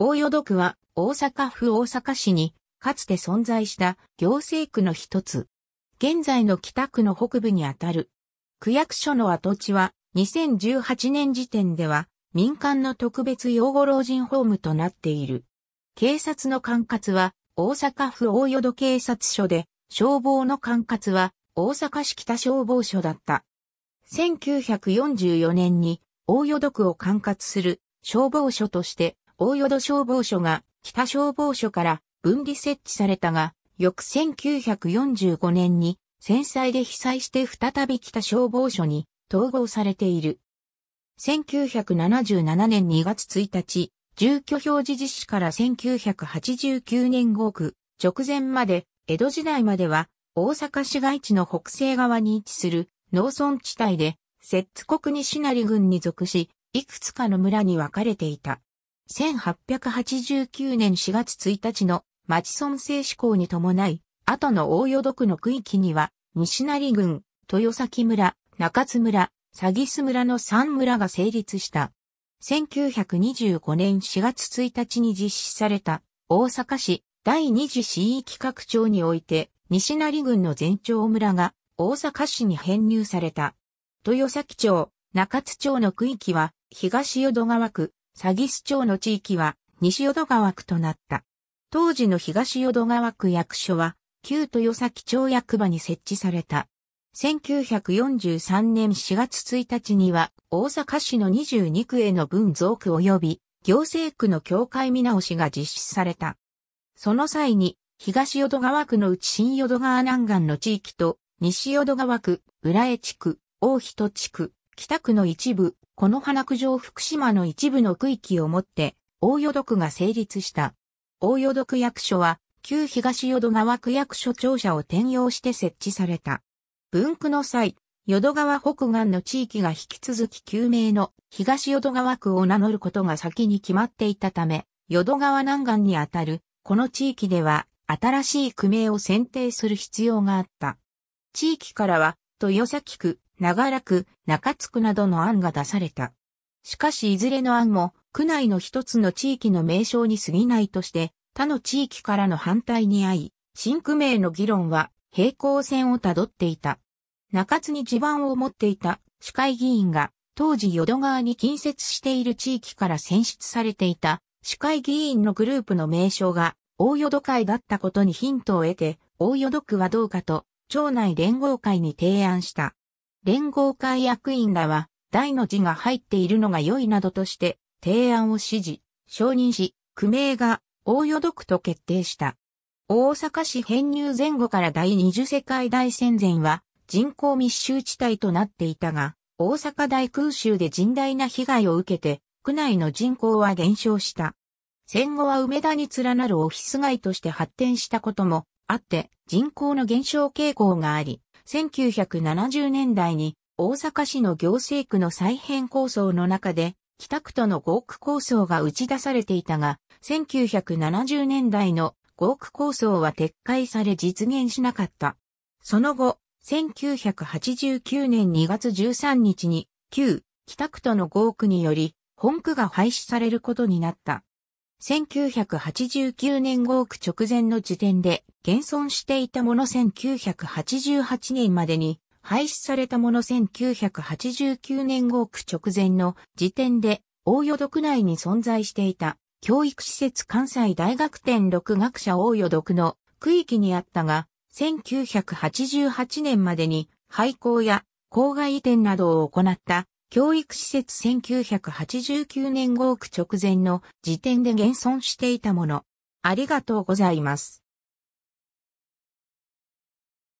大淀区は大阪府大阪市にかつて存在した行政区の一つ。現在の北区の北部にあたる。区役所の跡地は2018年時点では民間の特別養護老人ホームとなっている。警察の管轄は大阪府大淀警察署で消防の管轄は大阪市北消防署だった。1944年に大淀区を管轄する消防署として大淀消防署が北消防署から分離設置されたが、翌1945年に戦災で被災して再び北消防署に統合されている。1977年2月1日、住居表示実施から1989年5区直前まで、江戸時代までは大阪市街地の北西側に位置する農村地帯で、摂津国西成郡に属し、いくつかの村に分かれていた。1889年4月1日の町村制施行に伴い、後の大淀区の区域には、西成郡、豊崎村、中津村、詐欺須村の3村が成立した。1925年4月1日に実施された大阪市第二次市域拡張において西成郡の全町村が大阪市に編入された。豊崎町、中津町の区域は東淀川区、サギス町の地域は西淀川区となった。当時の東淀川区役所は旧豊崎町役場に設置された。1943年4月1日には大阪市の22区への分増区及び行政区の境界見直しが実施された。その際に東淀川区のうち新淀川南岸の地域と西淀川区、浦江地区、大人地区、北区の一部、この花九条福島の一部の区域をもって、大淀区が成立した。大淀区役所は、旧東淀川区役所庁舎を転用して設置された。分区の際、淀川北岸の地域が引き続き救命の東淀川区を名乗ることが先に決まっていたため、淀川南岸にあたる、この地域では、新しい区名を選定する必要があった。地域からは、豊崎区、長らく、中津区などの案が出された。しかしいずれの案も、区内の一つの地域の名称に過ぎないとして、他の地域からの反対に遭い、新区名の議論は平行線をたどっていた。中津に地盤を持っていた市会議員が当時淀川に近接している地域から選出されていた市会議員のグループの名称が大淀会だったことにヒントを得て、大淀区はどうかと町内連合会に提案した。連合会役員らは、大の字が入っているのが良いなどとして、提案を指示、承認し、区名が、大よどくと決定した。大阪市編入前後から第二次世界大戦前は、人口密集地帯となっていたが、大阪大空襲で甚大な被害を受けて、区内の人口は減少した。戦後は梅田に連なるオフィス街として発展したこともあって、人口の減少傾向があり、1970年代に大阪市の行政区の再編構想の中で、北区との合区構想が打ち出されていたが、1970年代の合区構想は撤回され実現しなかった。その後、1989年2月13日に、旧北区との合区により、本区が廃止されることになった。1989年5億直前の時点で現存していたもの1988年までに廃止されたもの1989年5億直前の時点で大淀区内に存在していた教育施設関西大学店6学者大淀区の区域にあったが1988年までに廃校や郊外移転などを行った教育施設1989年5億直前の時点で現存していたもの。ありがとうございます。